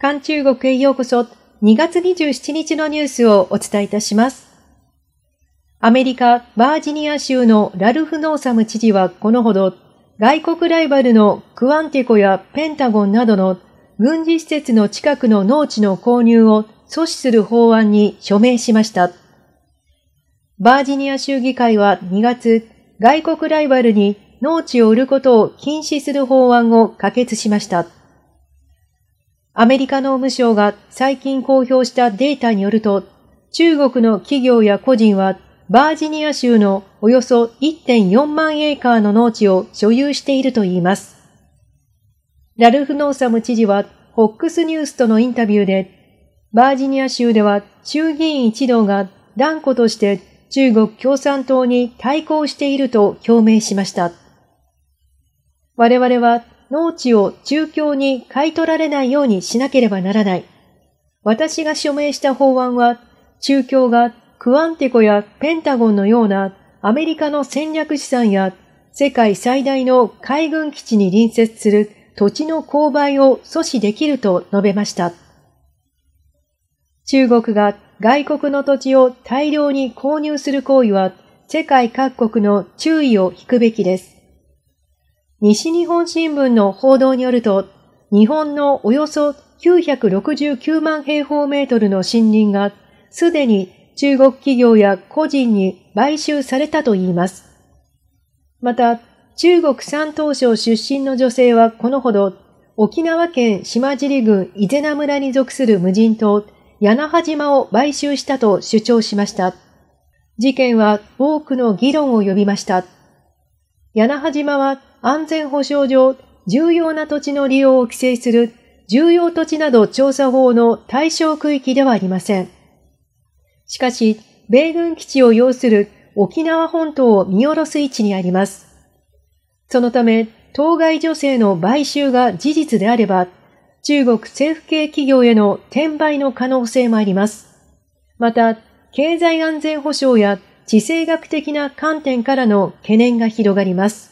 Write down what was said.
韓中国へようこそ2月27日のニュースをお伝えいたします。アメリカ・バージニア州のラルフ・ノーサム知事はこのほど外国ライバルのクアンテコやペンタゴンなどの軍事施設の近くの農地の購入を阻止する法案に署名しました。バージニア州議会は2月、外国ライバルに農地を売ることを禁止する法案を可決しました。アメリカ農務省が最近公表したデータによると、中国の企業や個人はバージニア州のおよそ1.4万エーカーの農地を所有しているといいます。ラルフ・ノーサム知事は FOX ニュースとのインタビューで、バージニア州では衆議院一同が断固として中国共産党に対抗していると表明しました。我々は農地を中共に買い取られないようにしなければならない。私が署名した法案は、中共がクアンテコやペンタゴンのようなアメリカの戦略資産や世界最大の海軍基地に隣接する土地の購買を阻止できると述べました。中国が外国の土地を大量に購入する行為は世界各国の注意を引くべきです。西日本新聞の報道によると、日本のおよそ969万平方メートルの森林がすでに中国企業や個人に買収されたといいます。また、中国山東省出身の女性はこのほど、沖縄県島尻郡伊是名村に属する無人島、柳葉島を買収したと主張しました。事件は多くの議論を呼びました。屋那覇島は安全保障上重要な土地の利用を規制する重要土地など調査法の対象区域ではありません。しかし、米軍基地を要する沖縄本島を見下ろす位置にあります。そのため、当該女性の買収が事実であれば、中国政府系企業への転売の可能性もあります。また、経済安全保障や地政学的な観点からの懸念が広がります。